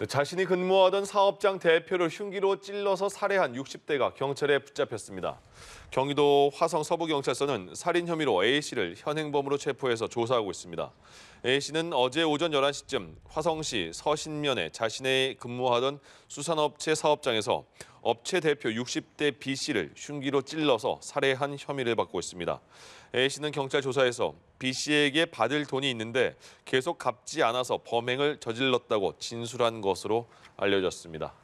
네, 자신이 근무하던 사업장 대표를 흉기로 찔러서 살해한 60대가 경찰에 붙잡혔습니다. 경기도 화성 서부경찰서는 살인 혐의로 A씨를 현행범으로 체포해서 조사하고 있습니다. A씨는 어제 오전 11시쯤 화성시 서신면에 자신의 근무하던 수산업체 사업장에서 업체 대표 60대 B씨를 흉기로 찔러서 살해한 혐의를 받고 있습니다. A씨는 경찰 조사에서 B씨에게 받을 돈이 있는데 계속 갚지 않아서 범행을 저질렀다고 진술한 것으로 알려졌습니다.